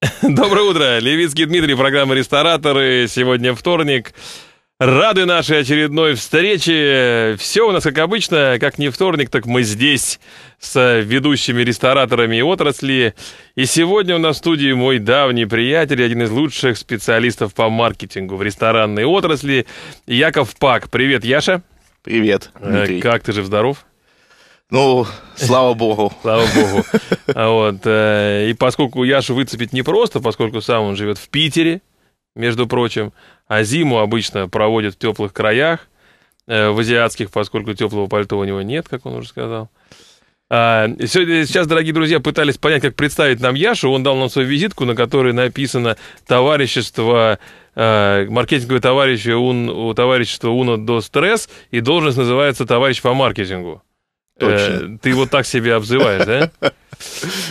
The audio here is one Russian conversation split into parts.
Доброе утро, Левицкий Дмитрий, программа «Рестораторы». Сегодня вторник. Рады нашей очередной встрече. Все у нас как обычно, как не вторник, так мы здесь с ведущими рестораторами отрасли. И сегодня у нас в студии мой давний приятель, один из лучших специалистов по маркетингу в ресторанной отрасли, Яков Пак. Привет, Яша. Привет. Э, Дмитрий. Как ты же здоров? Ну, слава богу. Слава богу. А вот. Э, и поскольку Яшу выцепить непросто, поскольку сам он живет в Питере, между прочим, а зиму обычно проводит в теплых краях, э, в азиатских, поскольку теплого пальто у него нет, как он уже сказал. А, сейчас, дорогие друзья, пытались понять, как представить нам Яшу. Он дал нам свою визитку, на которой написано «Товарищество, э, маркетинговое товарище, у товарищества Уно до стресс», и должность называется «Товарищ по маркетингу». Точно. Э, ты вот так себе обзываешь, да?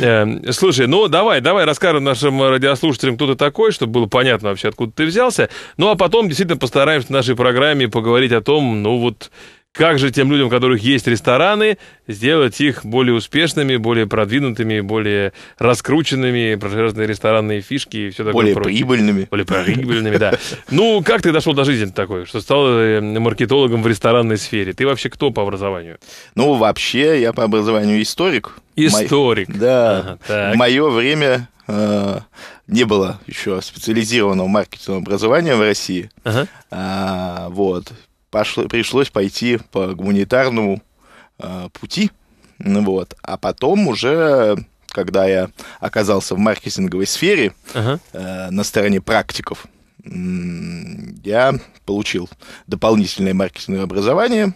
Э, слушай, ну давай, давай расскажем нашим радиослушателям, кто ты такой, чтобы было понятно вообще, откуда ты взялся. Ну а потом действительно постараемся в нашей программе поговорить о том, ну вот как же тем людям, у которых есть рестораны, сделать их более успешными, более продвинутыми, более раскрученными, про разные ресторанные фишки и все такое Более прочее. прибыльными. Более прибыльными, да. Ну, как ты дошел до жизни такой, что стал э, маркетологом в ресторанной сфере? Ты вообще кто по образованию? Ну, вообще, я по образованию историк. Историк. Мо... Да. Ага, мое время э, не было еще специализированного маркетингового образования в России. Ага. А, вот пошло, пришлось пойти по гуманитарному э, пути. Ну вот. А потом уже, когда я оказался в маркетинговой сфере ага. э, на стороне практиков, я получил дополнительное маркетинговое образование,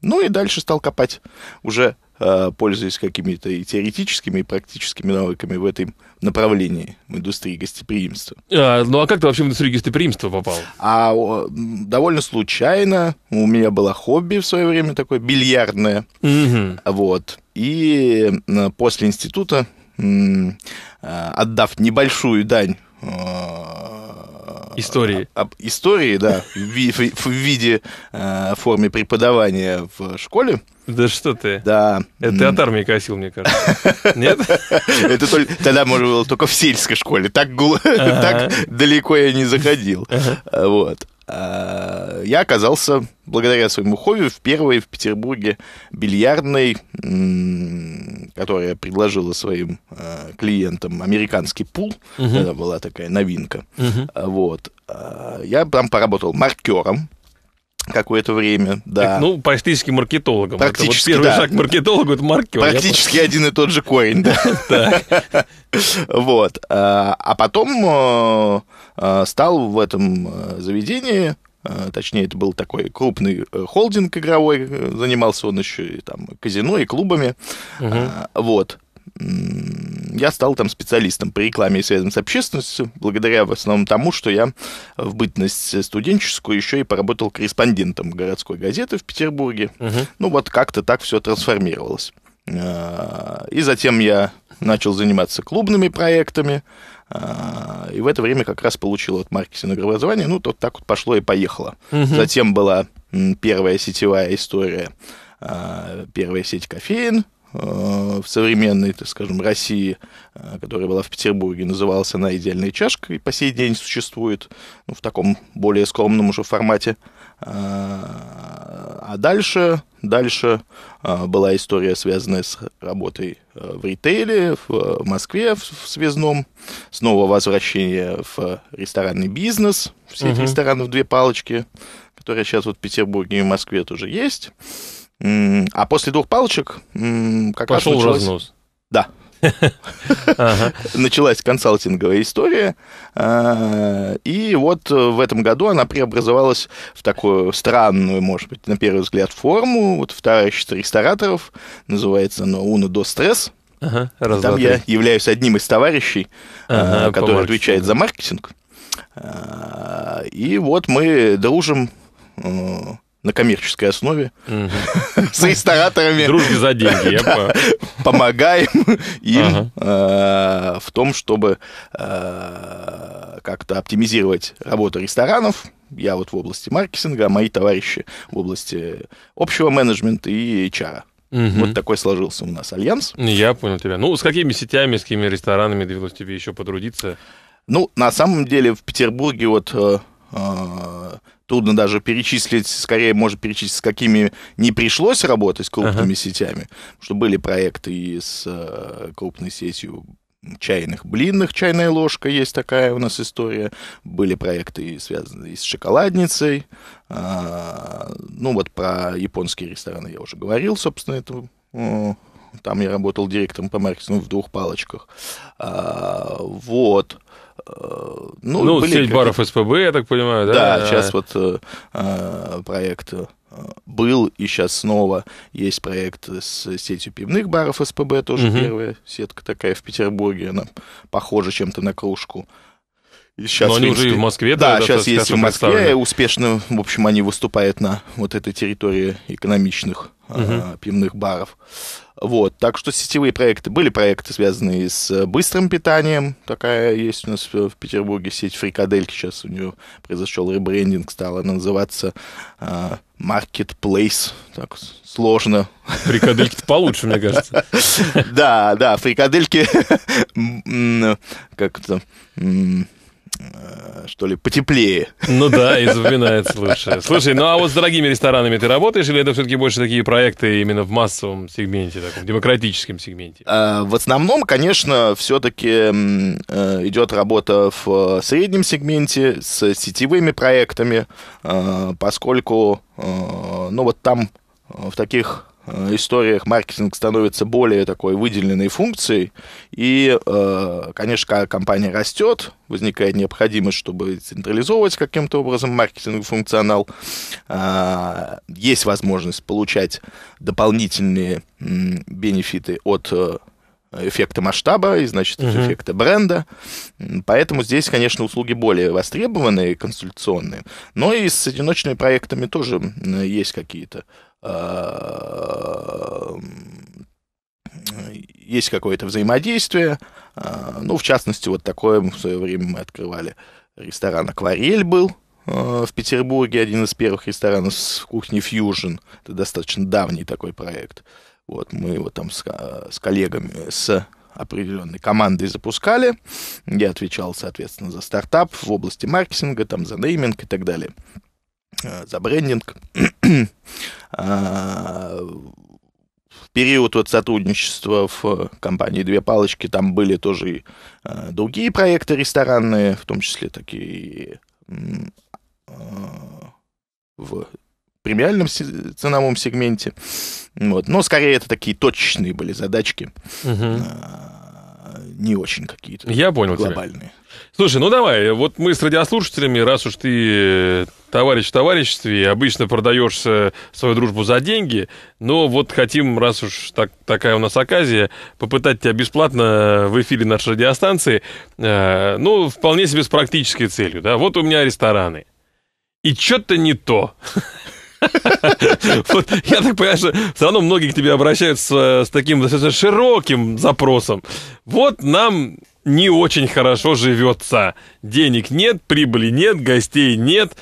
ну и дальше стал копать уже Э, пользуясь какими-то и теоретическими, и практическими навыками в этом направлении, в индустрии гостеприимства. А, ну а как ты вообще в индустрию гостеприимства попал? А довольно случайно. У меня было хобби в свое время такое бильярдное. Угу. Вот. И после института, э, отдав небольшую дань э, истории. А, об истории, да, в, в, в виде, э, форме преподавания в школе. Да что ты? Да. Это ты от армии косил, мне кажется. Нет? Это только тогда можно было только в сельской школе. Так далеко я не заходил. Вот я оказался, благодаря своему хобби, в первой в Петербурге бильярдной, которая предложила своим э, клиентам американский пул. Угу. Это была такая новинка. Угу. Вот. Э, я там поработал маркером какое-то время, да. Так, ну, практически маркетологом. Практически, это вот первый да. шаг к маркетологу – это маркетинг. Практически я... один и тот же корень, да. Вот. А, а потом э, э, стал в этом э, заведении точнее, это был такой крупный холдинг игровой, занимался он еще и там казино, и клубами. А, вот я стал там специалистом по рекламе и связанным с общественностью, благодаря в основном тому, что я в бытность студенческую еще и поработал корреспондентом городской газеты в Петербурге. Угу. Ну вот как-то так все трансформировалось. А, и затем я начал заниматься клубными проектами, а, и в это время как раз получил от маркетинга образование, ну, то так вот пошло и поехало. Угу. Затем была первая сетевая история, а, первая сеть кофеин, Э, в современной, так скажем, России, э, которая была в Петербурге, называлась она «Идеальная чашка», и по сей день существует ну, в таком более скромном уже формате. Э, а дальше, дальше была история, связанная с работой в ритейле, в Москве, в связном, снова возвращение в ресторанный бизнес, в сеть угу. ресторанов «Две палочки», которые сейчас вот в Петербурге и в Москве тоже есть. А после двух палочек как Пошел раз началось... разнос. Да. Началась консалтинговая история. А, и вот э, в этом году она преобразовалась в такую странную, может быть, на первый взгляд, форму. Вот вторая товарищество рестораторов. Называется оно «Уно до стресс». Ага, Там я являюсь одним из товарищей, а, который отвечает за маркетинг. А, и вот мы дружим э, на коммерческой основе с рестораторами. Дружбе за деньги. Помогаем им э, в том, чтобы э, как-то оптимизировать работу ресторанов. Я вот в области маркетинга, а мои товарищи в области общего менеджмента и HR. Угу. Вот такой сложился у нас альянс. Я понял тебя. Ну, с какими сетями, с какими ресторанами довелось тебе еще потрудиться? Ну, на самом деле в Петербурге вот э, трудно даже перечислить, скорее может перечислить, с какими не пришлось работать с крупными ага. сетями, что были проекты и с э, крупной сетью чайных блинных, чайная ложка есть такая у нас история. Были проекты, связанные с шоколадницей. А, ну вот про японские рестораны я уже говорил, собственно, это там я работал директором по маркетингу в двух палочках. А, вот. Ну, ну были сеть баров СПБ, я так понимаю, да? Да, сейчас вот э, э проект э, был, и сейчас снова есть проект с сетью пивных баров СПБ, тоже угу. первая сетка такая в Петербурге, она похожа чем-то на кружку. И сейчас, Но они принципе, уже и в Москве. Да, да сейчас есть в Москве, успешно, в общем, они выступают на вот этой территории экономичных угу. э, пивных баров. Вот, так что сетевые проекты, были проекты, связанные с э, быстрым питанием, такая есть у нас в Петербурге сеть Фрикадельки, сейчас у нее произошел ребрендинг, стала называться э, Marketplace, так сложно. фрикадельки получше, мне кажется. Да, да, фрикадельки, как-то Э, что ли, потеплее. Ну да, и запоминается лучше. Слушай, ну а вот с дорогими ресторанами ты работаешь, или это все-таки больше такие проекты именно в массовом сегменте, таком демократическом сегменте? Э, в основном, конечно, все-таки э, идет работа в среднем сегменте с сетевыми проектами, поскольку, ну вот там в таких Э, историях маркетинг становится более такой выделенной функцией, и, э, конечно, компания растет, возникает необходимость, чтобы централизовывать каким-то образом маркетинговый функционал, э, есть возможность получать дополнительные бенефиты от эффекта масштаба и, значит, uh-huh. эффекта бренда. Поэтому здесь, конечно, услуги более востребованные, консультационные. Но и с одиночными проектами тоже есть какие-то Э, есть какое-то взаимодействие. Э, ну, в частности, вот такое в свое время мы открывали ресторан «Акварель» был э, в Петербурге, один из первых ресторанов с кухней «Фьюжн». Это достаточно давний такой проект. Вот мы его там с, с коллегами, с определенной командой запускали. Я отвечал, соответственно, за стартап в области маркетинга, там, за нейминг и так далее. Э, за брендинг. А, в период вот сотрудничества в компании «Две палочки» там были тоже и э, другие проекты ресторанные, в том числе такие а, в премиальном ценовом сегменте. Вот. Но скорее это такие точечные были задачки. Uh-huh не очень какие-то. Я понял глобальные. тебя. Слушай, ну давай, вот мы с радиослушателями, раз уж ты товарищ в товариществе, обычно продаешь свою дружбу за деньги, но вот хотим, раз уж так, такая у нас оказия, попытать тебя бесплатно в эфире нашей радиостанции, э, ну, вполне себе с практической целью, да, вот у меня рестораны, и что-то не то. Вот, я так понимаю, что все равно многие к тебе обращаются с таким достаточно широким запросом. Вот нам не очень хорошо живется. Денег нет, прибыли нет, гостей нет.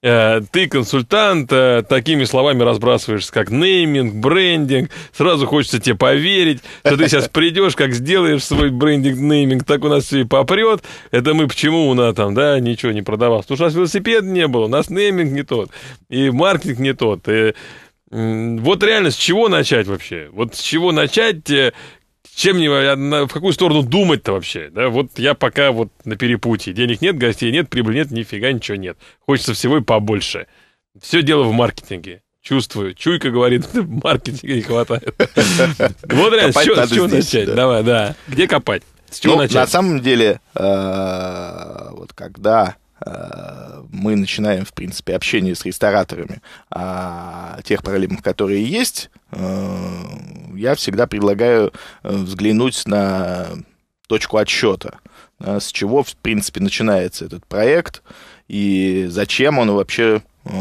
Э, ты консультант, э, такими словами разбрасываешься, как нейминг, брендинг, сразу хочется тебе поверить, что ты сейчас придешь, как сделаешь свой брендинг, нейминг, так у нас все и попрет. Это мы почему у нас там, да, ничего не продавалось? Потому что у нас велосипед не было, у нас нейминг не тот, и маркетинг не тот, и... Вот реально, с чего начать вообще? Вот с чего начать, э, чем не, в какую сторону думать-то вообще? Да, вот я пока вот на перепутье. Денег нет, гостей нет, прибыли нет, нифига ничего нет. Хочется всего и побольше. Все дело в маркетинге. Чувствую. Чуйка говорит, маркетинга не хватает. Вот реально, с чего начать? Давай, да. Где копать? С чего ну, начать? На самом деле, э, вот когда э, мы начинаем, в принципе, общение с рестораторами о а тех проблемах, которые есть, э, я всегда предлагаю э, взглянуть на точку отсчета, э, с чего, в принципе, начинается этот проект и зачем он вообще э,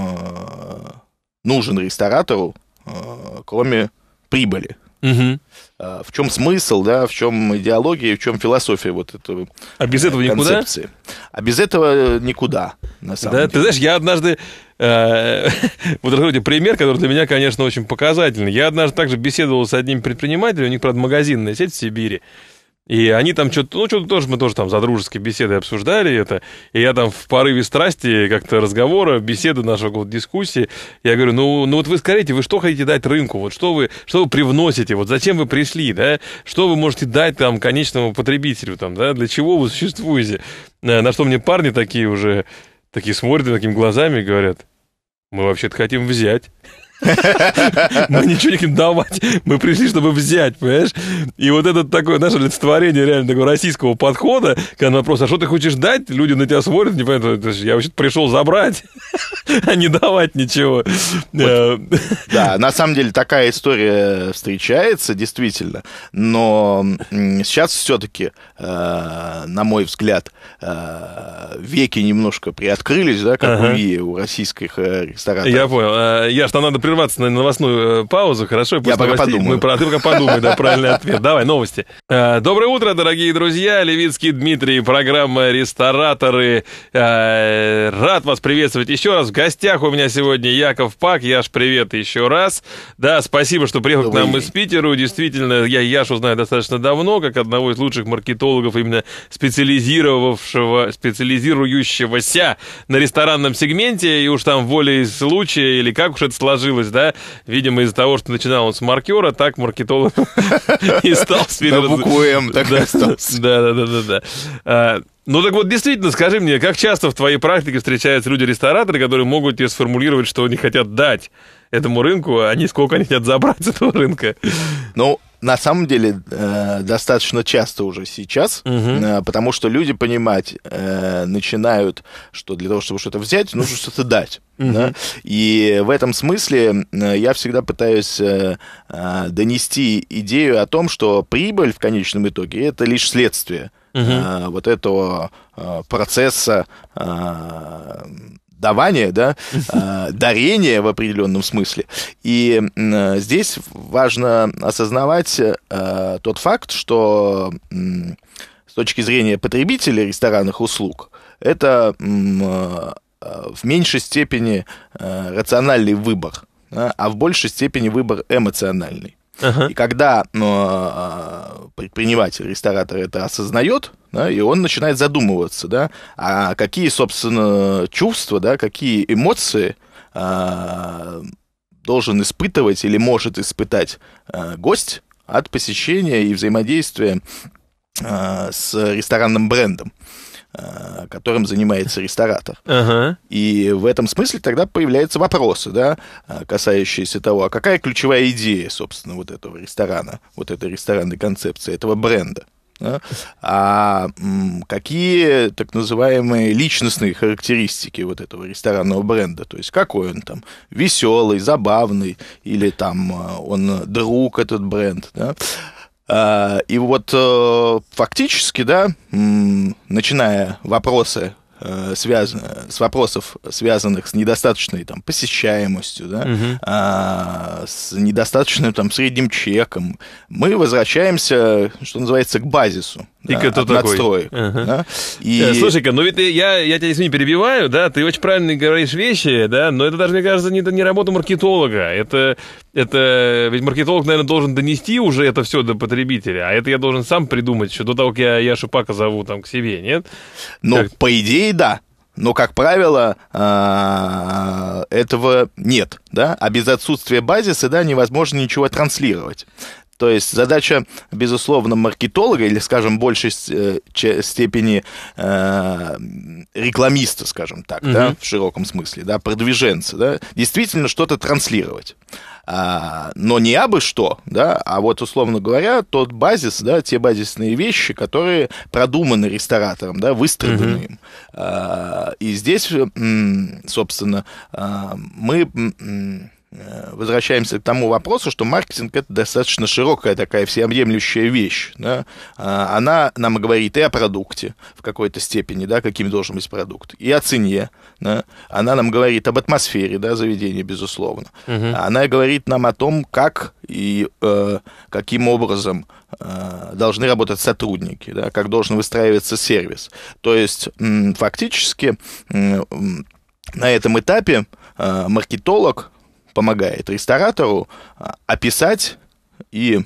нужен ресторатору, кроме прибыли. Угу. В чем смысл, да, в чем идеология, в чем философия вот этой а, а без этого концепции. никуда? А без этого никуда, на самом да? деле. Ты знаешь, я однажды Э, вот рассмотрите пример, который для меня, конечно, очень показательный. Я однажды также беседовал с одним предпринимателем, у них, правда, магазинная сеть в Сибири. И они там что-то, ну, что-то тоже, мы тоже там за дружеские беседы обсуждали это. И я там в порыве страсти как-то разговора, беседы нашего вот, дискуссии, я говорю, ну, ну вот вы скажите, вы что хотите дать рынку? Вот что вы, что вы привносите? Вот зачем вы пришли, да? Что вы можете дать там конечному потребителю, там, да? Для чего вы существуете? Э, на что мне парни такие уже такие смотрят такими глазами и говорят, мы вообще-то хотим взять. Мы ничего не хотим давать. Мы пришли, чтобы взять, понимаешь? И вот это такое наше олицетворение реально такого российского подхода, когда на вопрос, а что ты хочешь дать? Люди на тебя смотрят, не понимают, я вообще пришел забрать, а не давать ничего. Э, да, на самом деле такая история встречается, действительно. Но сейчас все-таки, э, на мой взгляд, э, веки немножко приоткрылись, да, как у российских ресторанов. Я понял. Я что надо прерваться на новостную э, паузу, хорошо? Я пока подумаю. Мы, про... ты пока подумай, да, правильный ответ. Давай, новости. Э, доброе утро, дорогие друзья. Левицкий Дмитрий, программа «Рестораторы». Э, рад вас приветствовать еще раз. В гостях у меня сегодня Яков Пак. Яш, привет еще раз. Да, спасибо, что приехал Добрый к нам день. из Питера. Действительно, я Яшу знаю достаточно давно, как одного из лучших маркетологов, именно специализировавшего, специализирующегося на ресторанном сегменте. И уж там волей случая, или как уж это сложилось, получилось, да, видимо, из-за того, что начинал он с маркера, так маркетолог и стал с На букву М так остался. Да-да-да-да. А, ну так вот, действительно, скажи мне, как часто в твоей практике встречаются люди-рестораторы, которые могут тебе сформулировать, что они хотят дать этому рынку, а не сколько они хотят забрать с этого рынка? Ну, на самом деле э, достаточно часто уже сейчас, угу. э, потому что люди понимать э, начинают, что для того, чтобы что-то взять, нужно что-то дать. Да? И в этом смысле э, я всегда пытаюсь э, э, донести идею о том, что прибыль в конечном итоге это лишь следствие э, вот этого э, процесса. Э, давание, да, э, дарение в определенном смысле. И э, здесь важно осознавать э, тот факт, что с точки зрения потребителя ресторанных услуг, это в меньшей степени рациональный выбор, а в большей степени выбор эмоциональный. Ага. И когда предприниматель, ресторатор это осознает, да, и он начинает задумываться, да, а какие, собственно, чувства, да, какие эмоции э, должен испытывать или может испытать э, гость от посещения и взаимодействия э, с ресторанным брендом которым занимается ресторатор. Ага. И в этом смысле тогда появляются вопросы, да, касающиеся того, а какая ключевая идея, собственно, вот этого ресторана, вот этой ресторанной концепции, этого бренда а какие так называемые личностные характеристики вот этого ресторанного бренда, то есть какой он там веселый, забавный, или там а, он друг этот бренд, да? А, и вот э, фактически, да, начиная вопросы Э, связано, с вопросов, связанных с недостаточной там, посещаемостью, да, угу. а, с недостаточным там, средним чеком, мы возвращаемся, что называется, к базису. И да, кто такой? надстроек. Ага. Да? И... Э, слушай-ка, ну ведь я, я тебя, извини, перебиваю, да, ты очень правильно говоришь вещи, да, но это даже, мне кажется, не, не работа маркетолога, это, это, ведь маркетолог, наверное, должен донести уже это все до потребителя, а это я должен сам придумать еще до того, как я я Пака зову там к себе, нет? Ну, как... по идее, людей да, но, как правило, а, этого нет. Да? А без отсутствия базиса да, невозможно ничего транслировать. То есть задача, безусловно, маркетолога или, скажем, в большей э, степени э, рекламиста, скажем так, угу. да, в широком смысле, да, продвиженца, да, действительно что-то транслировать. А, но не абы что, да, а вот, условно говоря, тот базис, да, те базисные вещи, которые продуманы ресторатором, да, выстраданы угу. им. А, и здесь, собственно, а, мы Э, возвращаемся к тому вопросу, что маркетинг это достаточно широкая такая всеобъемлющая вещь. Да? А, она нам говорит и о продукте в какой-то степени, да, каким должен быть продукт, и о цене. Да? Она нам говорит об атмосфере да, заведения, безусловно. Угу. Она говорит нам о том, как и э, каким образом э, должны работать сотрудники, да, как должен выстраиваться сервис. То есть фактически на этом этапе э, маркетолог помогает ресторатору а, описать и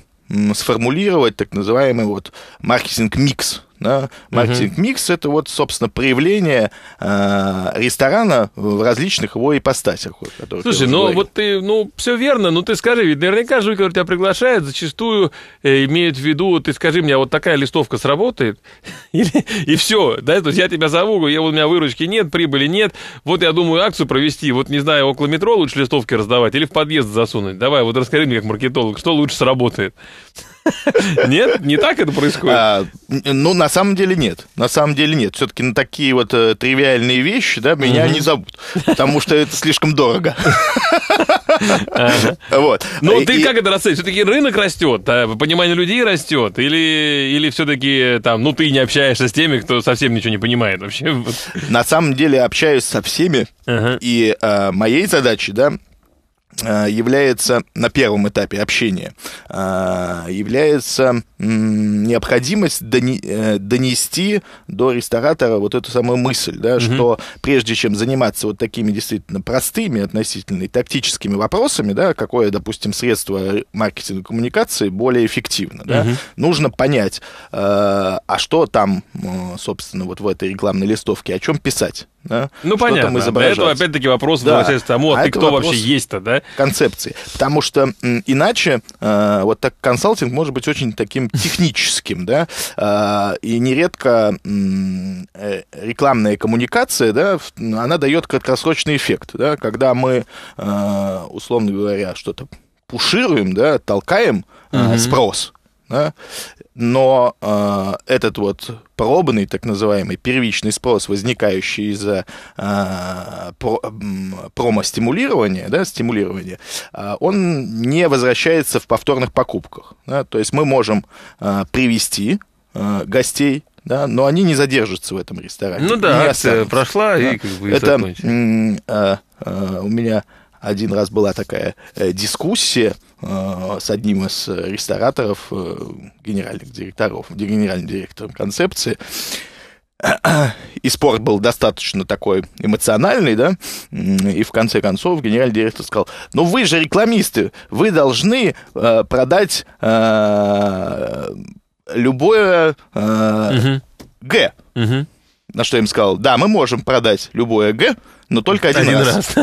сформулировать так называемый вот маркетинг-микс да? Маркетинг-микс uh-huh. – это вот, собственно, проявление э, ресторана в различных его ипостасях. Вот, Слушай, ну вот ты, ну все верно, но ты скажи, ведь наверняка же, который тебя приглашают, зачастую э, имеет в виду, ты скажи мне, а вот такая листовка сработает? Или, и все, да, то есть я тебя зову, я, у меня выручки нет, прибыли нет, вот я думаю акцию провести, вот не знаю, около метро лучше листовки раздавать или в подъезд засунуть. Давай, вот расскажи мне, как маркетолог, что лучше сработает? Нет, не так это происходит. А, ну, на самом деле нет. На самом деле нет. Все-таки на такие вот э, тривиальные вещи, да, меня не зовут, потому что это слишком дорого. Вот. Ну, ты как это расценишь? Все-таки рынок растет, а понимание людей растет, или, или все-таки там, ну, ты не общаешься с теми, кто совсем ничего не понимает вообще? На самом деле общаюсь со всеми, и а, моей задачей, да, Э, является на первом этапе общения, э, является необходимость э, донести до ресторатора вот эту самую мысль, да, угу. что прежде чем заниматься вот такими действительно простыми относительно и тактическими вопросами, да, какое, допустим, средство маркетинга коммуникации более эффективно, да, угу. нужно понять, а что там, собственно, вот в этой рекламной листовке, о чем писать, да? Ну, что понятно. До этого, опять-таки, вопрос да. к тому, а, а ты кто вообще есть-то, да? Концепции. Потому что иначе э, вот так консалтинг может быть очень таким техническим, да, э, и нередко э, рекламная коммуникация, да, она дает краткосрочный эффект, да, когда мы, э, условно говоря, что-то пушируем, да, толкаем э, спрос, да, но э, этот вот пробный, так называемый, первичный спрос, возникающий из-за э, про, э, промо-стимулирования, да, стимулирования, э, он не возвращается в повторных покупках. Да, то есть мы можем э, привести э, гостей да, но они не задержатся в этом ресторане. Ну да, прошла да. и как бы Это и закончили. Э, э, у меня один раз была такая э, дискуссия э, с одним из э, рестораторов, генеральных директоров, генеральным директором концепции, и спор был достаточно такой эмоциональный, да, и в конце концов генеральный директор сказал, ну вы же рекламисты, вы должны э, продать э, любое э, угу. Г. Угу. На что я им сказал, да, мы можем продать любое Г, но только один, один раз.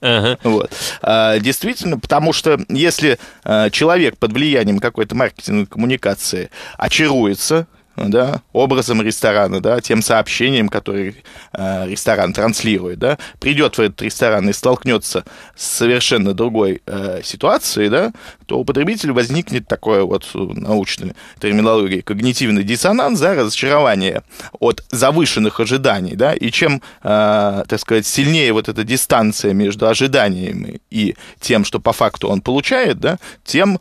раз. вот. а, действительно, потому что если а, человек под влиянием какой-то маркетинговой коммуникации очаруется, да, образом ресторана, да, тем сообщением, которое э, ресторан транслирует, да, придет в этот ресторан и столкнется с совершенно другой э, ситуацией, да, то у потребителя возникнет такое вот э, научной терминологии когнитивный диссонанс, да, разочарование от завышенных ожиданий, да, и чем, э, так сказать, сильнее вот эта дистанция между ожиданиями и тем, что по факту он получает, да, тем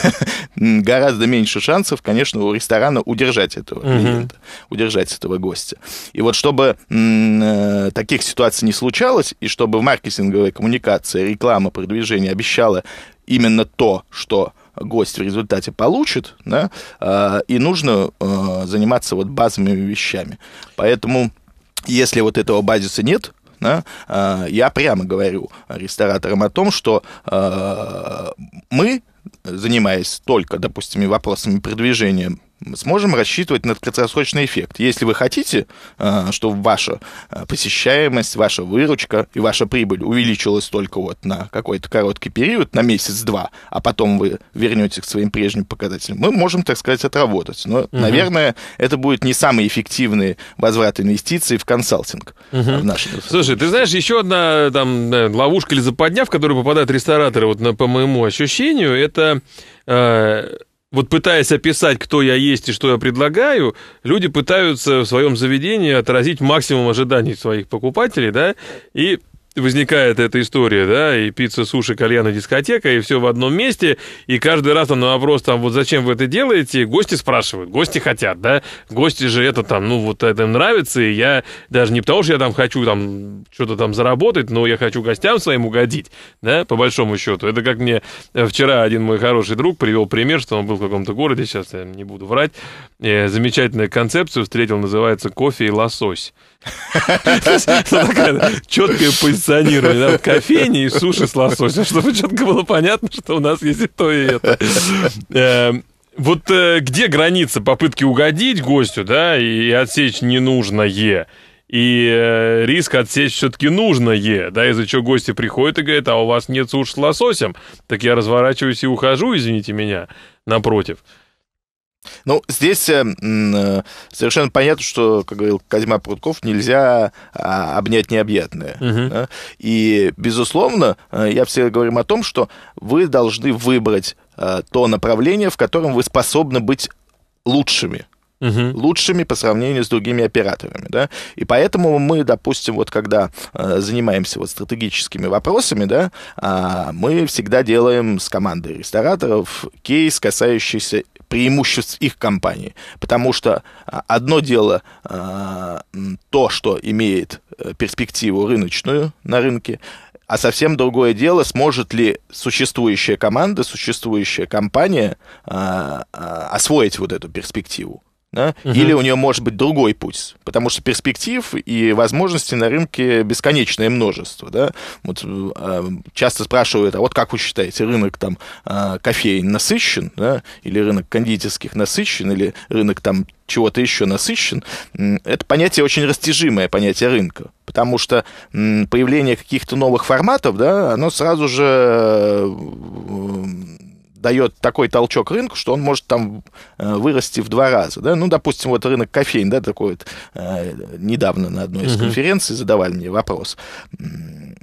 гораздо меньше шансов, конечно, у ресторана удержать удержать этого uh-huh. клиента, удержать этого гостя. И вот чтобы м- э, таких ситуаций не случалось, и чтобы маркетинговая коммуникация, реклама, продвижение обещала именно то, что гость в результате получит, да, э, и нужно э, заниматься вот базовыми вещами. Поэтому, если вот этого базиса нет, да, э, я прямо говорю рестораторам о том, что а, мы занимаясь только, допустим, вопросами продвижения сможем рассчитывать на краткосрочный эффект. Если вы хотите, э, чтобы ваша э, посещаемость, ваша выручка и ваша прибыль увеличилась только вот на какой-то короткий период, на месяц-два, а потом вы вернетесь к своим прежним показателям, мы можем, так сказать, отработать. Но, угу. наверное, это будет не самый эффективный возврат инвестиций в консалтинг. Угу. В нашей Слушай, ты знаешь, еще одна там э, ловушка или западня, в которую попадают рестораторы, вот на, по моему ощущению, это вот пытаясь описать, кто я есть и что я предлагаю, люди пытаются в своем заведении отразить максимум ожиданий своих покупателей, да, и возникает эта история, да, и пицца, суши, кальяна, дискотека, и все в одном месте, и каждый раз там на вопрос, там, вот зачем вы это делаете, гости спрашивают, гости хотят, да, гости же это там, ну, вот это им нравится, и я даже не потому, что я там хочу там что-то там заработать, но я хочу гостям своим угодить, да, по большому счету. Это как мне э, вчера один мой хороший друг привел пример, что он был в каком-то городе, сейчас я не буду врать, э, замечательную концепцию встретил, называется «Кофе и лосось». Ну, Четкая позиция коллекционировали, да, вот кофейни и суши с лососем, чтобы четко было понятно, что у нас есть и то, и это. Эм, вот э, где граница попытки угодить гостю, да, и отсечь ненужное, и э, риск отсечь все-таки нужное, да, из-за чего гости приходят и говорят, а у вас нет суши с лососем, так я разворачиваюсь и ухожу, извините меня, напротив. Ну, здесь э, э, совершенно понятно, что, как говорил Козьма Прутков, нельзя а, обнять необъятное. Угу. Да? И, безусловно, э, я все говорим о том, что вы должны выбрать то направление, в котором вы способны быть лучшими угу. лучшими по сравнению с другими операторами. Да? И поэтому мы, допустим, вот когда э, занимаемся вот стратегическими вопросами, да, э, мы всегда делаем с командой рестораторов кейс, касающийся преимуществ их компании. Потому что а, одно дело а, то, что имеет э, перспективу рыночную на рынке, а совсем другое дело, сможет ли существующая команда, существующая компания освоить вот эту перспективу. Да? Угу. Или у нее может быть другой путь, потому что перспектив и возможностей на рынке бесконечное множество. Да? Вот, э, часто спрашивают, а вот как вы считаете, рынок там, э, кофеин насыщен, да? или рынок кондитерских насыщен, или рынок там, чего-то еще насыщен, это понятие очень растяжимое понятие рынка, потому что появление каких-то новых форматов, да, оно сразу же э, дает такой толчок рынку, что он может там э, вырасти в два раза. Да? Ну, допустим, вот рынок кофеин, да, такой вот, э, недавно на одной из конференций задавали мне вопрос.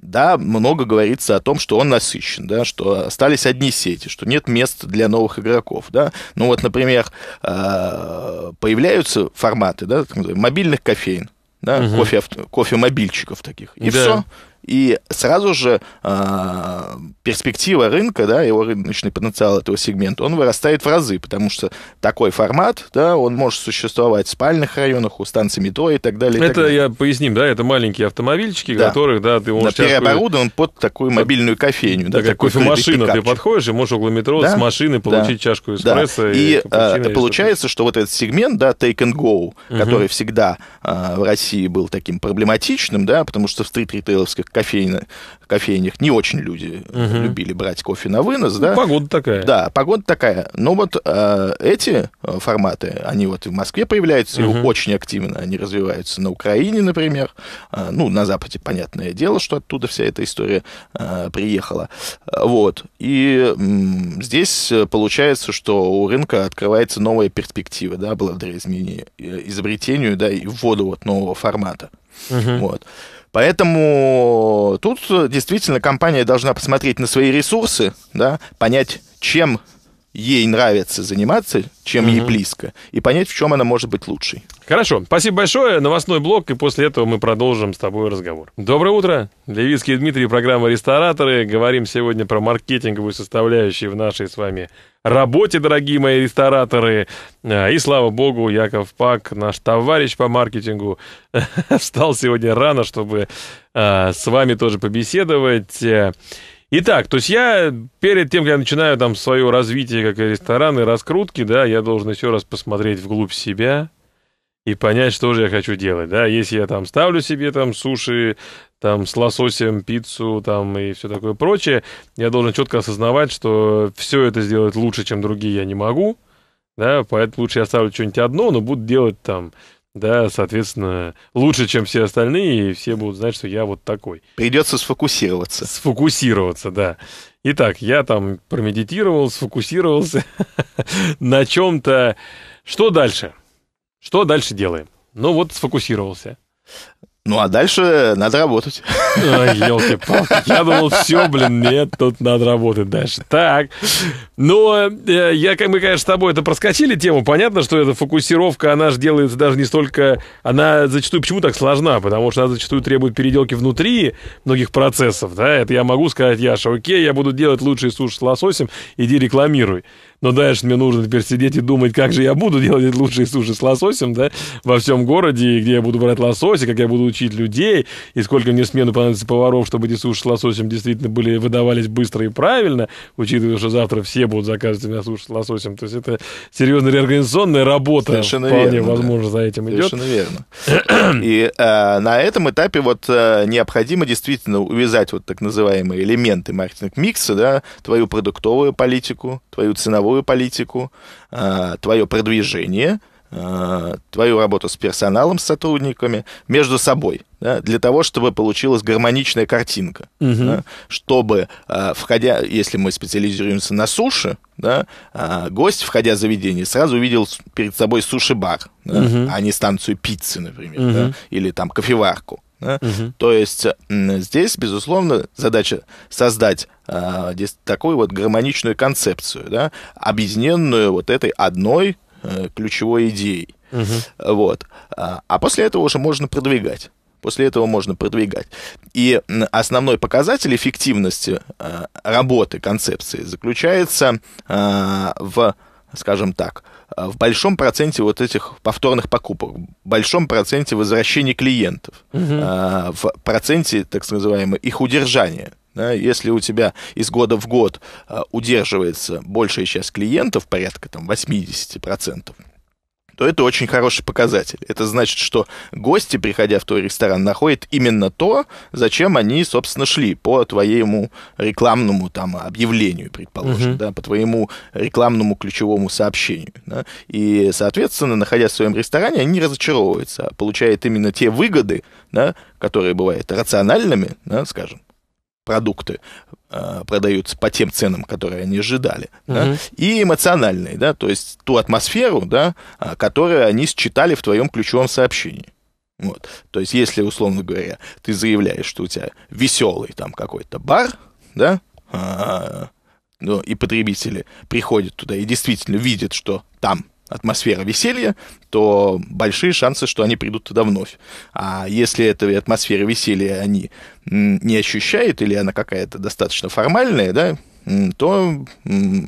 Да, много говорится о том, что он насыщен, да, что остались одни сети, что нет мест для новых игроков. Да? Ну вот, например, э, появляются форматы да, мобильных кофеин, да, угу. кофе, мобильчиков таких. И да. все и сразу же э, перспектива рынка, да, его рыночный потенциал этого сегмента, он вырастает в разы, потому что такой формат, да, он может существовать в спальных районах, у станций метро и так далее. это так далее. я поясним, да, это маленькие автомобильчики, да. которых, да, ты можешь... Да, переоборудован под такую мобильную кофейню. Да, да как кофемашина, ты подходишь и можешь около метро да? с машины получить да? чашку эспрессо. Да. И, и э, получается, что вот этот сегмент, да, take and go, угу. который всегда э, в России был таким проблематичным, да, потому что в стрит-ритейловских кофейных, кофейнях не очень люди угу. любили брать кофе на вынос, ну, да? Погода такая. Да, погода такая. Но вот э, эти э, форматы, они вот и в Москве появляются, угу. и очень активно они развиваются на Украине, например. Э, ну, на Западе, понятное дело, что оттуда вся эта история э, приехала. Э, вот. И э, здесь получается, что у рынка открывается новая перспектива, да, благодаря изменению, э, изобретению, да, и вводу вот нового формата. Угу. Вот. Поэтому тут действительно компания должна посмотреть на свои ресурсы, да, понять, чем ей нравится заниматься, чем угу. ей близко, и понять, в чем она может быть лучшей. Хорошо, спасибо большое. Новостной блок, и после этого мы продолжим с тобой разговор. Доброе утро. Левицкий Дмитрий, программа «Рестораторы». Говорим сегодня про маркетинговую составляющую в нашей с вами работе, дорогие мои рестораторы. Э, и слава богу, Яков Пак, наш товарищ по маркетингу, встал сегодня рано, чтобы э, с вами тоже побеседовать. Э, итак, то есть я перед тем, как я начинаю там свое развитие как и рестораны, раскрутки, да, я должен еще раз посмотреть вглубь себя, и понять, что же я хочу делать, да, если я там ставлю себе там суши, там с лососем пиццу там и все такое прочее, я должен четко осознавать, что все это сделать лучше, чем другие я не могу, да, поэтому лучше я ставлю что-нибудь одно, но буду делать там, да, соответственно, лучше, чем все остальные, и все будут знать, что я вот такой. Придется сфокусироваться. Сфокусироваться, да. Итак, я там промедитировал, сфокусировался на чем-то. Что дальше? Что дальше делаем? Ну вот сфокусировался. Ну, а дальше надо работать. Ой, елки Я думал, все, блин, нет, тут надо работать дальше. Так, но э, я, как мы, конечно, с тобой это проскочили тему. Понятно, что эта фокусировка, она же делается даже не столько... Она зачастую... Почему так сложна? Потому что она зачастую требует переделки внутри многих процессов. Да, это я могу сказать, Яша, окей, я буду делать лучшие суши с лососем, иди рекламируй но «Ну, дальше мне нужно теперь сидеть и думать, как же я буду делать лучшие суши с лососем, да, во всем городе, где я буду брать лосось, и как я буду учить людей, и сколько мне смену понадобится поваров, чтобы эти суши с лососем действительно были, выдавались быстро и правильно, учитывая, что завтра все будут заказывать у меня суши с лососем. То есть это серьезная реорганизационная работа Совершенно вполне верно, возможно да. за этим идет. Совершенно верно. И э, на этом этапе вот э, необходимо действительно увязать вот так называемые элементы маркетинг-микса, да, твою продуктовую политику, твою ценовую ценовую политику, э, твое продвижение, э, твою работу с персоналом, с сотрудниками, между собой, да, для того, чтобы получилась гармоничная картинка, угу. да, чтобы, э, входя, если мы специализируемся на суше, да, гость, входя в заведение, сразу увидел перед собой суши-бар, да, угу. а не станцию пиццы, например, угу. да, или там кофеварку. Да? Угу. То есть здесь, безусловно, задача создать э, здесь такую вот гармоничную концепцию, да, объединенную вот этой одной э, ключевой идеей. Угу. Вот. А, а после этого уже можно продвигать. После этого можно продвигать. И основной показатель эффективности э, работы концепции заключается э, в скажем так, э, в большом проценте вот этих повторных покупок, в большом проценте возвращений клиентов, угу. в проценте, так называемого, их удержания. если у тебя из года в год э, удерживается большая часть клиентов, порядка там, 80%, то это очень хороший показатель. Это значит, что гости, приходя в твой ресторан, находят именно то, зачем они, собственно, шли по твоему рекламному там, объявлению, предположим, угу. да, по твоему рекламному ключевому сообщению. Да? И, соответственно, находясь в своем ресторане, они не разочаровываются, а получают именно те выгоды, да, которые бывают рациональными, да, скажем, продукты э, продаются по тем ценам, которые они ожидали, угу. да, и эмоциональные, да, то есть ту атмосферу, да, а, которую они считали в твоем ключевом сообщении. Вот. То есть, если, условно говоря, ты заявляешь, что у тебя веселый там какой-то бар, да, а, ну, и потребители приходят туда и действительно видят, что там атмосфера веселья, то большие шансы, что они придут туда вновь. А если этой атмосферы веселья они не ощущают, или она какая-то достаточно формальная, да, то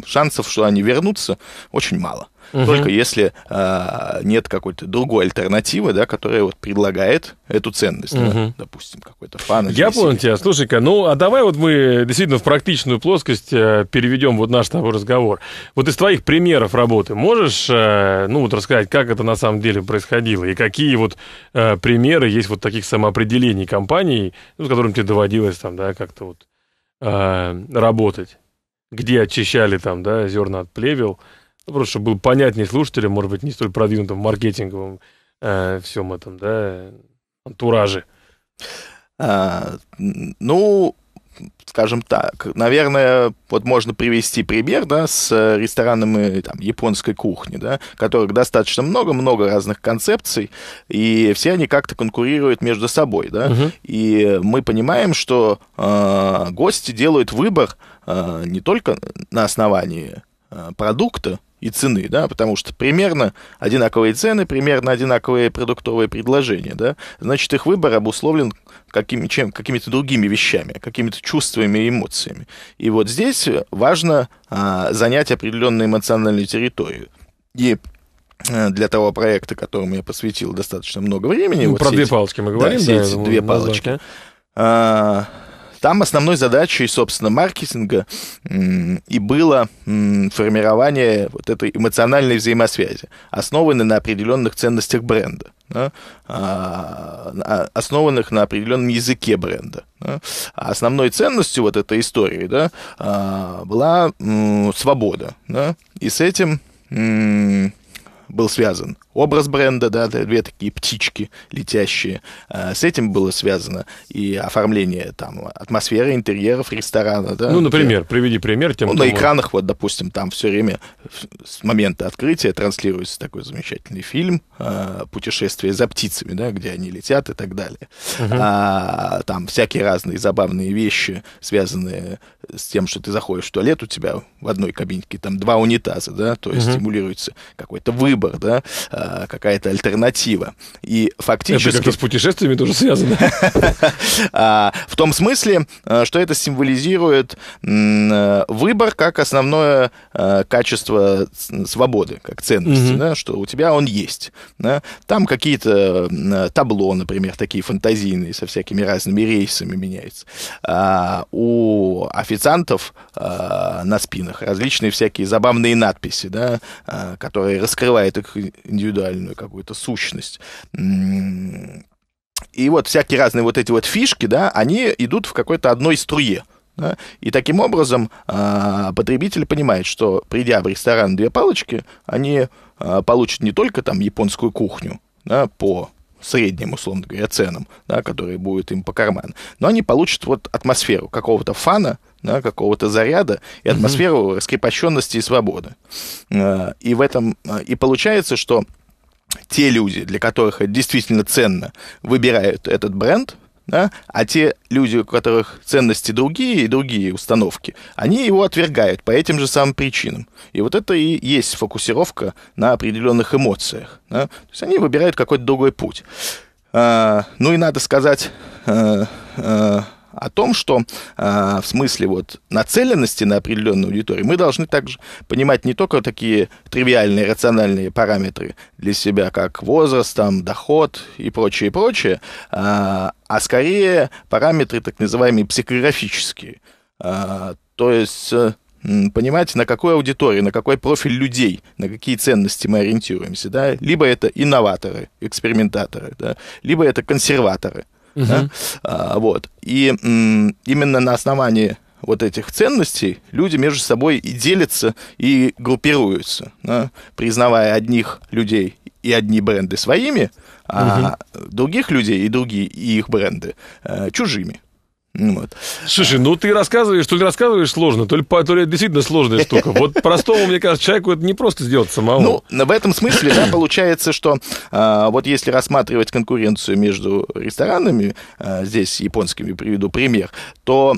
шансов, что они вернутся, очень мало угу. только если а, нет какой-то другой альтернативы, да, которая вот предлагает эту ценность, угу. да, допустим, какой-то фан. Я понял тебя, слушай-ка, ну а давай вот мы действительно в практичную плоскость э, переведем вот наш с тобой разговор. Вот из твоих примеров работы можешь, э, ну вот рассказать, как это на самом деле происходило и какие вот э, примеры есть вот таких самоопределений компаний, ну, с которыми тебе доводилось там, да, как-то вот работать, где очищали там, да, зерна от плевел, ну, просто чтобы был понятнее слушателям, может быть, не столь продвинутым маркетинговым э, всем этом, да, антураже. А, ну, скажем так, наверное, вот можно привести пример, да, с ресторанами там, японской кухни, да, которых достаточно много, много разных концепций, и все они как-то конкурируют между собой, да, угу. и мы понимаем, что э, гости делают выбор э, не только на основании э, продукта, и цены, да, потому что примерно одинаковые цены, примерно одинаковые продуктовые предложения, да, значит, их выбор обусловлен какими, чем, какими-то другими вещами, какими-то чувствами и эмоциями. И вот здесь важно а, занять определенную эмоциональную территорию. И э, для того проекта, которому я посвятил достаточно много времени. Ну, вот про эти, две палочки мы говорим, да? да эти ну, две палочки. Назвать, да, а, там основной задачей, собственно, маркетинга и было формирование вот этой эмоциональной взаимосвязи, основанной на определенных ценностях бренда. А, а, основанных на определенном языке бренда. А основной ценностью вот этой истории да, была свобода. и с этим был связан образ бренда, да, две такие птички летящие. А, с этим было связано и оформление там атмосферы, интерьеров ресторана. Да, ну, например, где... приведи пример. Тем, ну, на экранах, вот, допустим, там все время с момента открытия транслируется такой замечательный фильм а, «Путешествие за птицами», да, где они летят и так далее. Угу. А, там всякие разные забавные вещи, связанные с тем, что ты заходишь в туалет, у тебя в одной кабинке там два унитаза, да, то есть угу. стимулируется какой-то выбор выбор, да, а, какая-то альтернатива. И фактически... Это как с путешествиями тоже связано. А, в том смысле, а, что это символизирует выбор как основное качество свободы, как ценности, да, что у тебя он есть. Там какие-то табло, например, такие фантазийные со всякими разными рейсами меняются. У официантов на спинах различные всякие забавные надписи, да, которые раскрывают определяет их индивидуальную какую-то сущность. И вот всякие разные вот эти вот фишки, да, они идут в какой-то одной струе. Да? И таким образом э, потребитель понимает, что придя в ресторан «Две палочки», они э, получат не только там японскую кухню да, по средним, условно говоря, ценам, да, которые будут им по карману. Но они получат вот атмосферу какого-то фана, да, какого-то заряда и атмосферу mm-hmm. раскрепощенности и свободы. А, и в этом а, и получается, что те люди, для которых это действительно ценно, выбирают этот бренд – да, а те люди, у которых ценности другие и другие установки, они его отвергают по этим же самым причинам. И вот это и есть фокусировка на определенных эмоциях. Да? То есть они выбирают какой-то другой путь. А, ну и надо сказать... А, а, о том, что э, в смысле вот нацеленности на определенную аудиторию мы должны также понимать не только такие тривиальные рациональные параметры для себя, как возраст, там, доход и прочее, прочее, э, а скорее параметры так называемые психографические. А, то есть э, понимать, на какой аудитории на какой профиль людей, на какие ценности мы ориентируемся. Да? Либо это инноваторы, экспериментаторы, да? либо это консерваторы. Угу. Да? А, вот. И м, именно на основании вот этих ценностей люди между собой и делятся, и группируются, да? признавая одних людей и одни бренды своими, угу. а других людей и другие и их бренды э, чужими. Вот. Слушай, ну ты рассказываешь, то ли рассказываешь сложно, то ли, то ли это действительно сложная штука. Вот простому, мне кажется, человеку это не просто сделать самому. Ну, в этом смысле, да, получается, что а, вот если рассматривать конкуренцию между ресторанами, а, здесь японскими приведу пример, то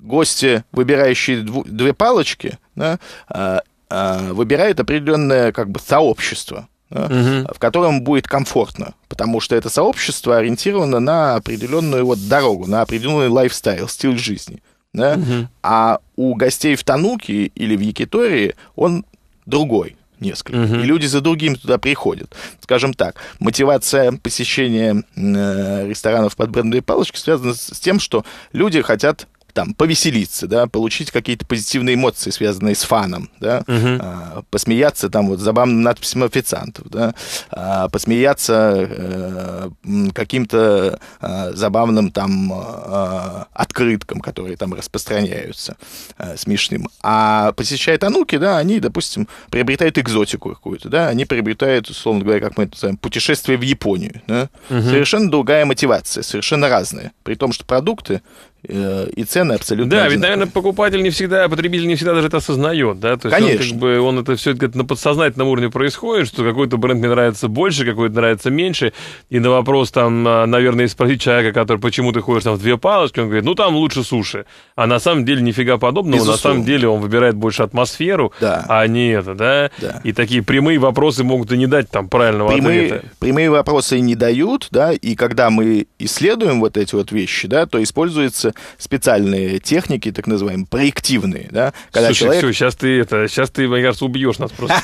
гости, выбирающие дву- две палочки, да, а, а, выбирает определенное как бы сообщество, да, угу. в котором будет комфортно, потому что это сообщество ориентировано на определенную вот дорогу, на определенный лайфстайл, стиль жизни. Да? Угу. А у гостей в Тануке или в Якитории он другой несколько. Угу. И люди за другим туда приходят. Скажем так, мотивация посещения э, ресторанов под брендовые палочки связана с тем, что люди хотят там повеселиться, да, получить какие-то позитивные эмоции, связанные с фаном, да, Uh-huh. а, посмеяться там вот забавным надписям официантов, да, а, посмеяться э, каким-то э, забавным там э, открыткам, которые там распространяются э, смешным. А посещая тануки, да, они, допустим, приобретают экзотику какую-то, да, они приобретают, условно говоря, как мы это называем, путешествие в Японию, да, Uh-huh. совершенно другая мотивация, совершенно разная, при том, что продукты Э, и цены абсолютно Да, одинаковые. ведь, наверное, покупатель не всегда, потребитель не всегда даже это осознает, да? То есть Конечно. Он, как бы, он это все на подсознательном уровне происходит, что какой-то бренд мне нравится больше, какой-то нравится меньше. И на вопрос, там, а, наверное, спросить человека, который, почему ты ходишь там в две палочки, он говорит, ну, там лучше суши. А на самом деле нифига подобного, Безусловно. на самом деле он выбирает больше атмосферу, да. а не это, да? да? И такие прямые вопросы могут и не дать там правильного прямые, ответа. Прямые вопросы не дают, да, и когда мы исследуем вот эти вот вещи, да, то используется специальные техники, так называемые, проективные, да, когда Слушай, человек... все, сейчас ты, это, сейчас ты, мне кажется, убьешь нас просто.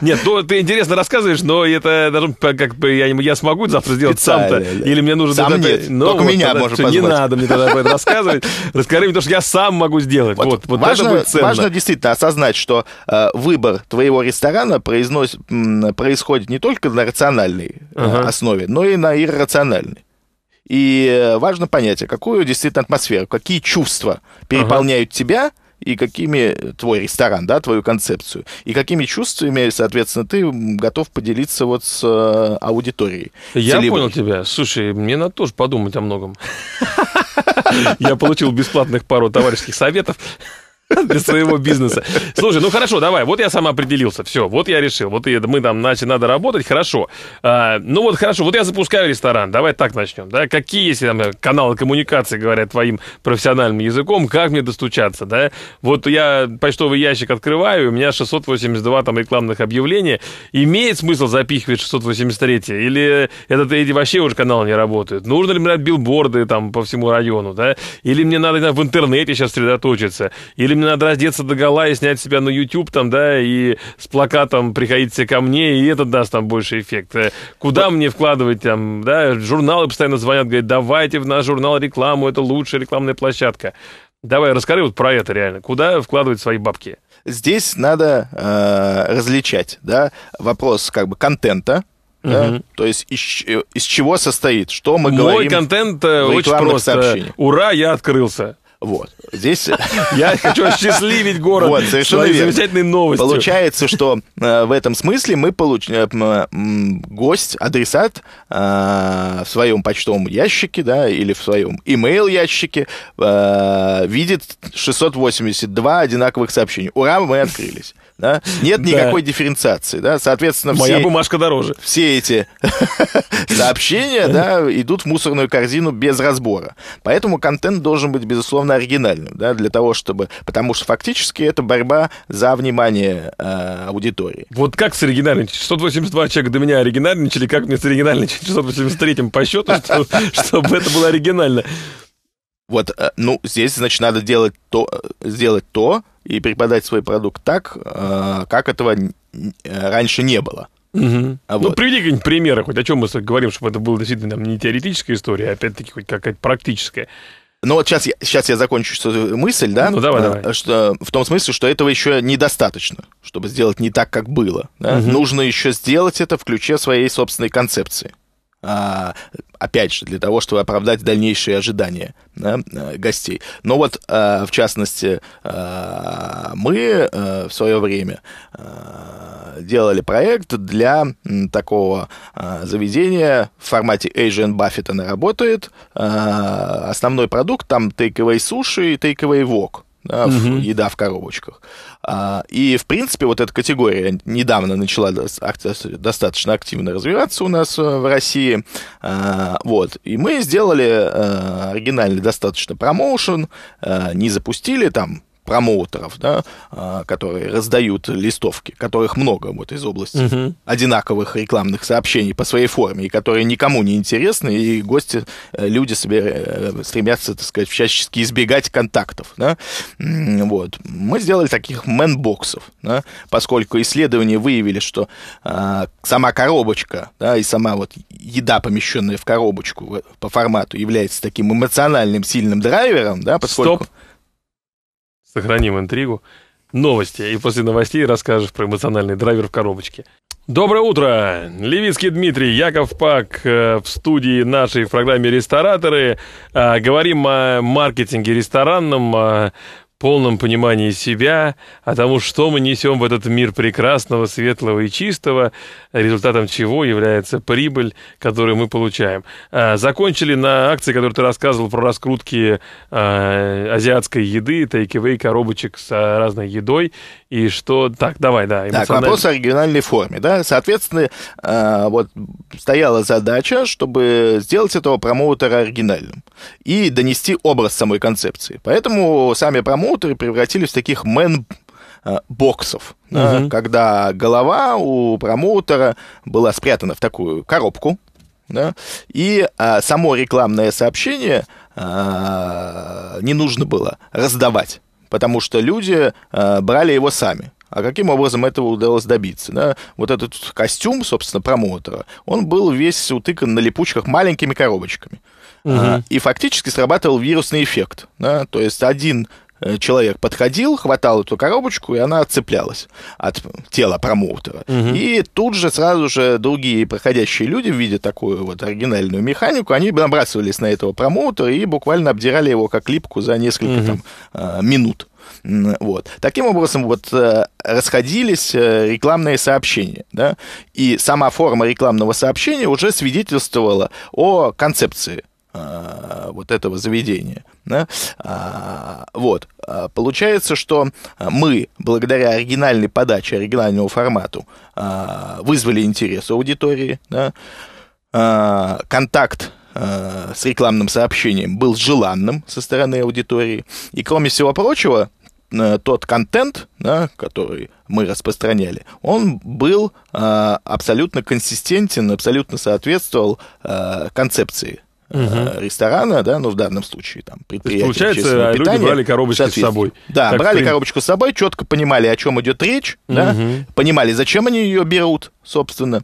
Нет, ну, ты интересно рассказываешь, но это даже как бы я я смогу завтра сделать сам-то, или мне нужно... Сам нет, только меня можно позвать. Не надо мне тогда об этом рассказывать. Расскажи мне то, что я сам могу сделать. Вот, вот важно, это будет ценно. Важно действительно осознать, что э, выбор твоего ресторана произносит, происходит не только на рациональной э, ага. основе, но и на иррациональной. И э, важно понять, а какую действительно атмосферу, какие чувства переполняют ага. тебя, и какими э, твой ресторан, да, твою концепцию, и какими чувствами, соответственно, ты готов поделиться вот с э, аудиторией. Я целевой. понял тебя. Слушай, мне надо тоже подумать о многом. Я получил бесплатных пару товарищеских советов для своего бизнеса. Слушай, ну хорошо, давай, вот я сам определился, все, вот я решил, вот и мы там, значит, надо работать, хорошо. А, ну вот хорошо, вот я запускаю ресторан, давай так начнем, да, какие есть там э, каналы коммуникации, говоря твоим профессиональным языком, как мне достучаться, да, вот я почтовый ящик открываю, у меня 682 там рекламных объявления, имеет смысл запихивать 683 или этот эти вообще уже каналы не работают, нужно ли мне билборды там по всему району, да, или мне надо в интернете сейчас сосредоточиться, или или мне надо раздеться до гола и снять себя на YouTube там, да, и с плакатом приходить все ко мне, и это даст там больше эффекта. Куда вот. мне вкладывать там, да, журналы постоянно звонят, говорят, давайте в наш журнал рекламу, это лучшая рекламная площадка. Давай, расскажи вот про это реально. Куда вкладывать свои бабки? Здесь надо э, различать, да, вопрос как бы контента, да? То есть из, э, из чего состоит, что мы Мой говорим. Мой контент э, в очень просто. Ура, я открылся. Вот. Здесь я хочу осчастливить город вот, совершенно верно. замечательной новостью. Получается, что э, в этом смысле мы получ... Э, э, гость, адресат э, в своем почтовом ящике, да, или в своем email ящике э, видит 682 одинаковых сообщений. Ура, мы открылись да? Нет никакой да. дифференциации, да? Соответственно, Моя все, бумажка дороже. Все эти сообщения, да, идут в мусорную корзину без разбора. Поэтому контент должен быть, безусловно, оригинальным, да, для того, чтобы... Потому что фактически это борьба за внимание э, аудитории. Вот как с оригинальностью? 682 человека до меня оригинальничали, как мне с оригинальничать 683 по счету, чтобы это было оригинально? Вот, э, ну, здесь, значит, надо делать то, э, сделать то, и преподать свой продукт так, э, как этого э, раньше не было. Угу. А ну, вот. Ну, приведи какие-нибудь примеры, хоть о чем мы говорим, чтобы это было действительно там, не теоретическая история, а опять-таки хоть какая-то практическая. Ну вот сейчас я, сейчас я закончу э, мысль, да? Ну давай, давай. Что, в том смысле, что этого еще недостаточно, чтобы сделать не так, как было. Да? Угу. Нужно еще сделать это в ключе своей собственной концепции. А, опять же, для того, чтобы оправдать дальнейшие ожидания да, э, гостей. Но вот, э, в частности, э, мы в свое время делали проект для такого заведения в формате Asian Buffett она работает. Основной продукт там take-away суши и take-away вок да, угу. еда в коробочках. А, и, в принципе, вот эта категория недавно начала достаточно активно развиваться у нас э, в России. А, вот. И мы сделали а, оригинальный достаточно промоушен, а, не запустили там промоутеров, да, а, которые раздают листовки, которых много вот из области угу. одинаковых рекламных сообщений по своей форме, и которые никому не интересны, и гости, э, люди себе э, стремятся, так сказать, всячески избегать контактов, да, вот. Мы сделали таких мэнбоксов, да, поскольку исследования выявили, что а, сама коробочка, да, и сама вот еда, помещенная в коробочку по формату, является таким эмоциональным сильным драйвером, да, поскольку... Стоп сохраним интригу. Новости. И после новостей расскажешь про эмоциональный драйвер в коробочке. Доброе утро! Левицкий Дмитрий, Яков Пак э, в студии нашей в программе «Рестораторы». Э, говорим о маркетинге ресторанном, э, полном понимании себя, о а том, что мы несем в этот мир прекрасного, светлого и чистого, результатом чего является прибыль, которую мы получаем. А, закончили на акции, которую ты рассказывал про раскрутки а, азиатской еды, тейкевей коробочек с разной едой и что... Так, давай, да. Так, вопрос о оригинальной форме, да. Соответственно, э, вот стояла задача, чтобы сделать этого промоутера оригинальным и донести образ самой концепции. Поэтому сами промоутеры превратились в таких мэн э, боксов, угу. да, когда голова у промоутера была спрятана в такую коробку, да, и а, само рекламное сообщение а, не нужно было раздавать потому что люди э, брали его сами. А каким образом этого удалось добиться? Да? Вот этот костюм, собственно, промоутера, он был весь утыкан на липучках маленькими коробочками. Угу. И фактически срабатывал вирусный эффект. Да? То есть один Э, человек подходил, хватал эту коробочку, и она отцеплялась от тела промоутера. Угу. И тут же сразу же другие проходящие люди, видя такую вот оригинальную механику, они набрасывались на этого промоутера и буквально обдирали его как липку за несколько угу. там э, минут. Вот. Таким образом, вот э, расходились рекламные сообщения, да, и сама форма рекламного сообщения уже свидетельствовала о концепции Э, вот этого заведения. Да? А, вот. А, получается, что мы, благодаря оригинальной подаче, оригинальному формату, а, вызвали интерес аудитории. Да? контакт э, с рекламным сообщением был желанным со стороны аудитории. И кроме всего прочего, э, тот контент, да, который мы распространяли, он был абсолютно консистентен, абсолютно соответствовал концепции угу. ресторана, да, ну в данном случае там предприятие. получается, люди питания, брали коробочку с собой. Да, так, брали при... коробочку с собой, четко понимали, о чем идет речь, угу. да, понимали, зачем они ее берут, собственно.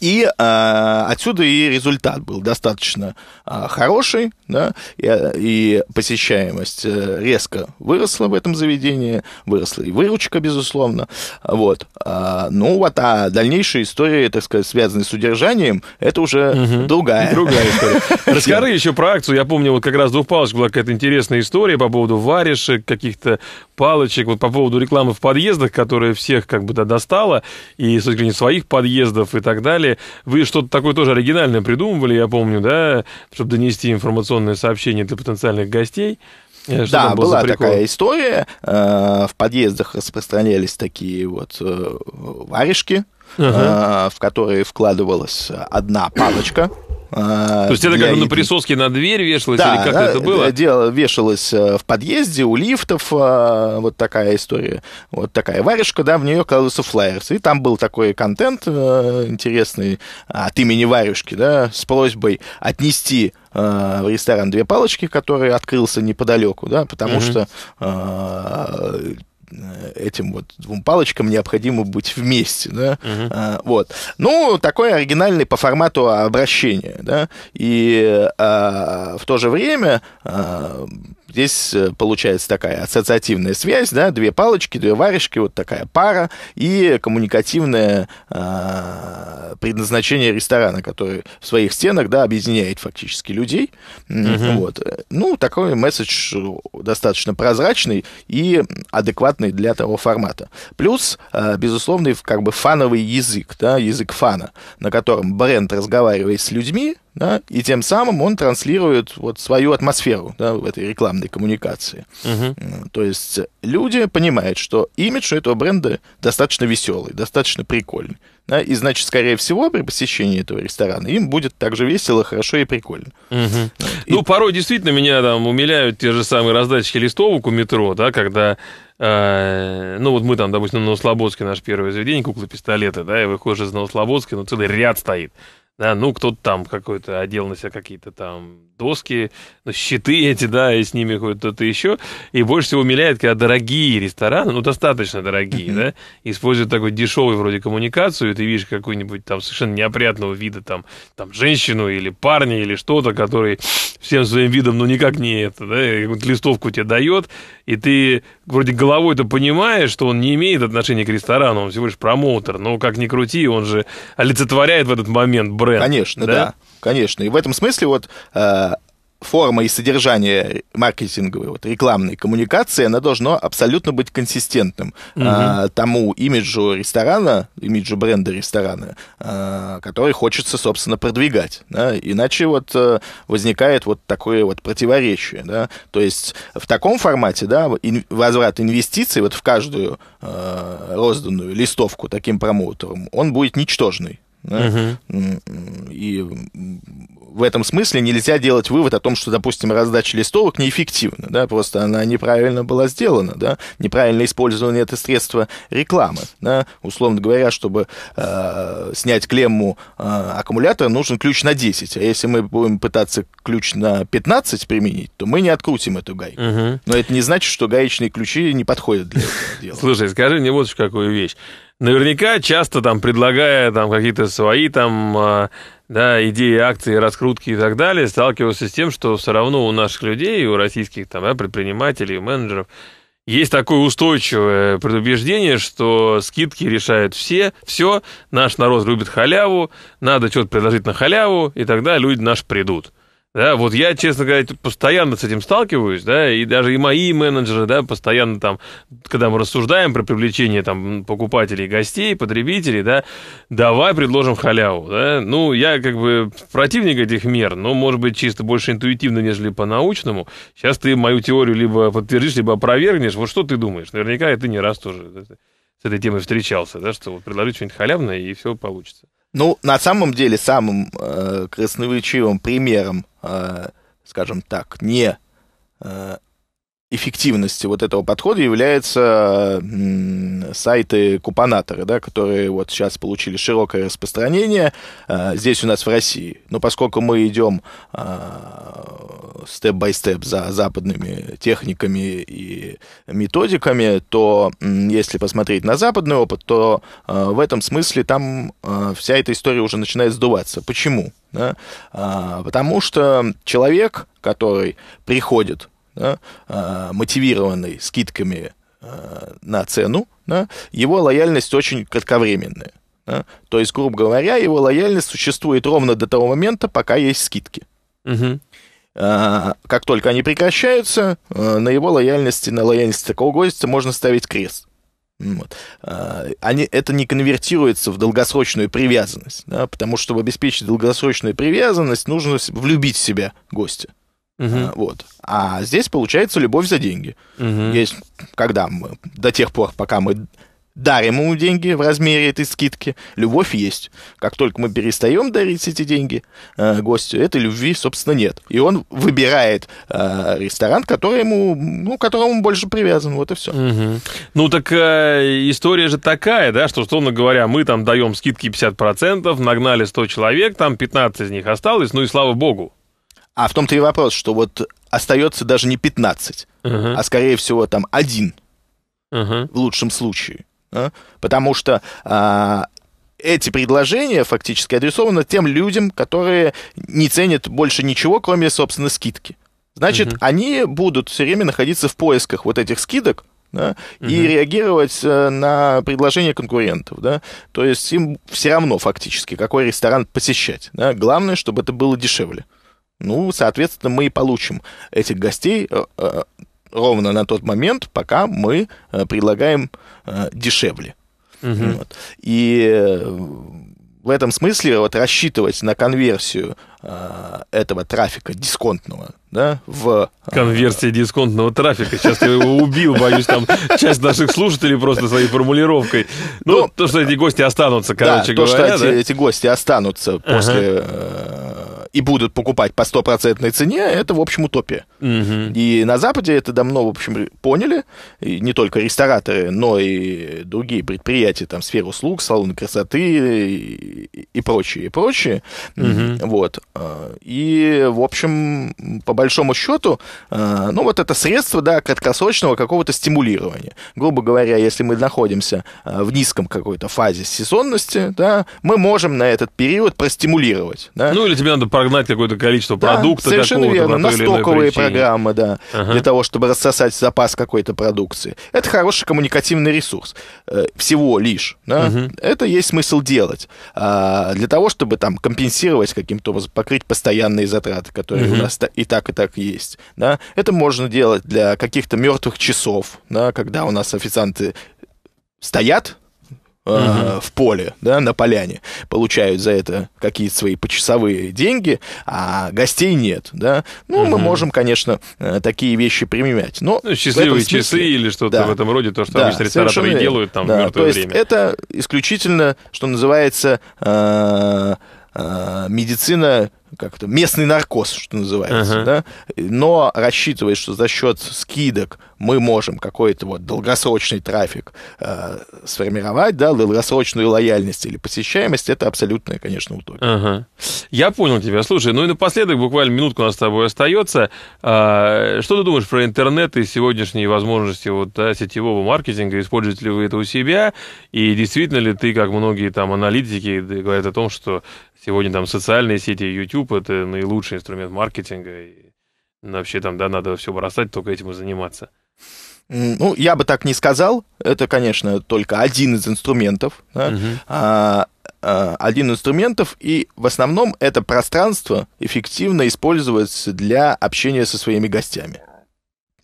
И э, отсюда и результат был достаточно э, хороший, да, и, а, и посещаемость э, резко выросла в этом заведении, выросла и выручка, безусловно. Вот. Э, ну вот, а дальнейшая история, так сказать, связанная с удержанием, это уже угу. другая. Другая история. Расскажи еще про акцию. Я помню, вот как раз двух палочек была какая-то интересная история по поводу варежек, каких-то палочек, вот по поводу рекламы в подъездах, которая всех как бы достала, и с точки зрения своих подъездов и так далее далее. Вы что-то такое тоже оригинальное придумывали, я помню, да, чтобы донести информационное сообщение для потенциальных гостей. Э, что да, был была такая история. Э, в подъездах распространялись такие вот э, варежки, ага. в которые вкладывалась одна палочка а, То есть это как на присоске на дверь вешалось, да, или как это было? Э, дело вешалось э, в подъезде, у лифтов, а, вот такая история. Вот такая варежка, да, в нее кладутся флайерс. И там был такой контент э, интересный от имени варежки, да, с просьбой отнести в ресторан «Две палочки», который открылся неподалеку, да, потому угу. что Э, этим вот двум палочкам необходимо быть вместе, да, угу. а, вот. Ну, такой оригинальный по формату обращение, да, и а, в то же время а, Здесь э, получается такая ассоциативная связь, да, две палочки, две варежки, вот такая пара и коммуникативное э, предназначение ресторана, который в своих стенах, да, объединяет фактически людей. Угу. Вот. Ну, такой месседж э, достаточно прозрачный и адекватный для того формата. Плюс, э, безусловный, как бы фановый язык, да, язык фана, на котором бренд, разговаривает с людьми, да, и тем самым он транслирует вот свою атмосферу да, в этой рекламной коммуникации. Угу. То есть люди понимают, что имидж у этого бренда достаточно веселый, достаточно прикольный. Да, и значит, скорее всего, при посещении этого ресторана им будет так же весело, хорошо и прикольно. Угу. Вот. И... Ну, порой действительно меня там умиляют те же самые раздатчики листовок у метро, да, когда э, ну вот мы там, допустим, на Новослободске наш первое заведение, куклы пистолета, да, и выходишь из Новослободска, но ну, целый ряд стоит да, ну кто-то там какой-то одел на себя какие-то там доски, ну, щиты эти, да, и с ними хоть кто-то еще. И больше всего умиляет, когда дорогие рестораны, ну, достаточно дорогие, да, используют такой дешевый вроде коммуникацию, и ты видишь какую-нибудь там совершенно неопрятного вида там, там женщину или парня или что-то, который всем своим видом, ну, никак не это, да, вот листовку тебе дает, и ты вроде головой-то понимаешь, что он не имеет отношения к ресторану, он всего лишь промоутер, но как ни крути, он же олицетворяет в этот момент бренд. Конечно, да. да. Конечно. И в этом смысле вот э, форма и содержание маркетинговой, вот, рекламной коммуникации, она должно абсолютно быть консистентным угу. а, тому имиджу ресторана, имиджу бренда ресторана, а, который хочется, собственно, продвигать. Да? Иначе вот э, возникает вот такое вот противоречие. Да? То есть в таком формате да, возврат инвестиций вот в каждую а, розданную листовку таким промоутером, он будет ничтожный. Да? Угу. И в этом смысле нельзя делать вывод о том, что, допустим, раздача листовок неэффективна, да, просто она неправильно была сделана, да, неправильно использовано это средство рекламы, да, условно говоря, чтобы э, снять клемму э, аккумулятора, нужен ключ на 10, а если мы будем пытаться ключ на 15 применить, то мы не открутим эту гайку. Угу. Но это не значит, что гаечные ключи не подходят для этого дела. Слушай, скажи мне вот какую вещь наверняка часто там предлагая там какие-то свои там а, да, идеи акции, раскрутки и так далее, сталкивался с тем, что все равно у наших людей, у российских там, да, предпринимателей, менеджеров, есть такое устойчивое предубеждение, что скидки решают все, все, наш народ любит халяву, надо что-то предложить на халяву, и тогда люди наши придут. Да, вот я, честно говоря, постоянно с этим сталкиваюсь, да, и даже и мои менеджеры, да, постоянно там, когда мы рассуждаем про привлечение там покупателей, гостей, потребителей, да, давай предложим халяву, да. Ну, я как бы противник этих мер, но, может быть, чисто больше интуитивно, нежели по-научному. Сейчас ты мою теорию либо подтвердишь, либо опровергнешь. Вот что ты думаешь? Наверняка и ты не раз тоже да, с этой темой встречался, да, что вот предложить что-нибудь халявное, и все получится. Ну, на самом деле, самым э, красноречивым примером Э, скажем так, не э, эффективности вот этого подхода являются сайты купонаторы, да, которые вот сейчас получили широкое распространение э, здесь у нас в России. Но поскольку мы идем степ-бай-степ э, за западными техниками и методиками, то э, если посмотреть на западный опыт, то э, в этом смысле там э, вся эта история уже начинает сдуваться. Почему? Да? Э, потому что человек, который приходит да, а, мотивированный скидками а, на цену, да, его лояльность очень кратковременная. Да? То есть, грубо говоря, его лояльность существует ровно до того момента, пока есть скидки. Угу. Как только они прекращаются, на его лояльности, на лояльность такого гостя можно ставить крест. Вот. Они, это не конвертируется в долгосрочную привязанность, да, потому что чтобы обеспечить долгосрочную привязанность, нужно влюбить в себя гостя. Угу. А, вот. А здесь получается любовь за деньги. Угу. Есть, когда мы, до тех пор, пока мы дарим ему деньги в размере этой скидки, любовь есть. Как только мы перестаем дарить эти деньги э, гостю, этой любви, собственно, нет. И он выбирает э, ресторан, который ему, ну, которому больше привязан, вот и все. Угу. Ну, так э, история же такая, да, что, условно говоря, мы там даем скидки 50%, нагнали 100 человек, там 15 из них осталось, ну и слава богу. А в том-то и вопрос, что вот остается даже не 15, uh-huh. а скорее всего там один uh-huh. в лучшем случае. Да? Потому что а, эти предложения фактически адресованы тем людям, которые не ценят больше ничего, кроме, собственно, скидки. Значит, uh-huh. они будут все время находиться в поисках вот этих скидок, да, угу. и реагировать э, на предложения конкурентов. Да? То есть им все равно фактически, какой ресторан посещать. Да? Главное, чтобы это было дешевле ну, соответственно, мы и получим этих гостей э, э, ровно на тот момент, пока мы э, предлагаем дешевле. Угу. Вот. И в этом смысле вот рассчитывать на конверсию этого трафика дисконтного, да, в... Конверсия дисконтного трафика. Сейчас ты его убил, боюсь, там часть наших слушателей просто своей формулировкой. Ну, ну то, что эти гости останутся, короче да, то, что эти, гости останутся после и будут покупать по стопроцентной цене, это, в общем, утопия. Угу. И на Западе это давно, в общем, поняли, и не только рестораторы, но и другие предприятия, там, сферы услуг, салоны красоты и, и прочее, и прочее. Угу. Вот. А, и, в общем, по большому счету, а, ну, вот это средство, да, краткосрочного какого-то стимулирования. Грубо говоря, если мы находимся а, в низком какой-то фазе сезонности, да, мы можем на этот период простимулировать. Да? Ну, или тебе надо прогнать какое-то количество да, продукта. Совершенно верно. На, на стоковые программы, да, ага. для того, чтобы рассосать запас какой-то продукции. Это хороший коммуникативный ресурс. Э, всего лишь. Да? Угу. Это есть смысл делать. А, для того, чтобы там компенсировать каким-то образом, покрыть постоянные затраты, которые угу. у нас и так, и так есть. Да? Это можно делать для каких-то мертвых часов, да, когда у нас официанты стоят, Э, в поле, да, на поляне, получают за это какие-то свои почасовые деньги, а гостей нет, да. Ну, мы можем, конечно, э, такие вещи применять. Но ну, счастливые смысле, часы или что-то да, в этом роде, то, что да, обычно рестораторы делают там да, в мертвое то есть время. Это исключительно, что называется, э, медицина как-то местный наркоз, что называется, uh-huh. да, но рассчитывает, что за счет скидок мы можем какой-то вот долгосрочный трафик э, сформировать, да, долгосрочную лояльность или посещаемость, это абсолютная, конечно, утопия. Ага. Я понял тебя. Слушай, ну и напоследок, буквально минутку у нас с тобой остается. А, что ты думаешь про интернет и сегодняшние возможности вот, да, сетевого маркетинга? Используете ли вы это у себя? И действительно ли ты, как многие там аналитики, говорят о том, что сегодня там социальные сети YouTube это наилучший инструмент маркетинга. И вообще там, да, надо все бросать, только этим и заниматься. Ну, я бы так не сказал. Это, конечно, только один из инструментов. Да? Угу. А, а, один из инструментов, и в основном это пространство эффективно используется для общения со своими гостями.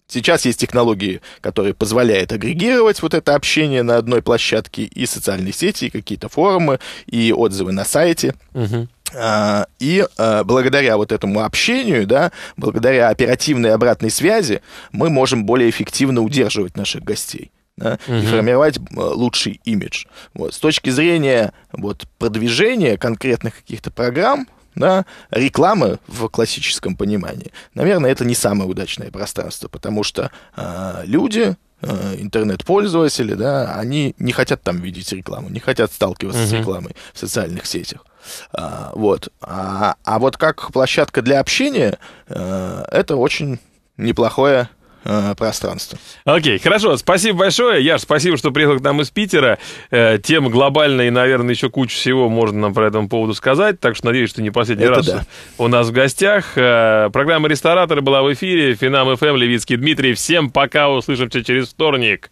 Сейчас есть технологии, которые позволяют агрегировать вот это общение на одной площадке и социальные сети, и какие-то форумы, и отзывы на сайте. Угу. А, и а, благодаря вот этому общению, да, благодаря оперативной обратной связи, мы можем более эффективно удерживать наших гостей да, угу. и формировать лучший имидж. Вот. С точки зрения вот, продвижения конкретных каких-то программ, да, рекламы в классическом понимании, наверное, это не самое удачное пространство, потому что э, люди Э, интернет-пользователи, да, они не хотят там видеть рекламу, не хотят сталкиваться uh с рекламой в социальных сетях. А, вот. А, а вот как площадка для общения, э, это очень неплохое э, пространства. Окей, okay, хорошо, спасибо большое. Яш, спасибо, что приехал к нам из Питера. Э, тема глобальная и, наверное, еще куча всего можно нам про этому поводу сказать, так что надеюсь, что не последний Это раз да. у нас в гостях. Э, программа «Рестораторы» была в эфире. Финам ФМ, Левицкий Дмитрий. Всем пока, услышимся через вторник.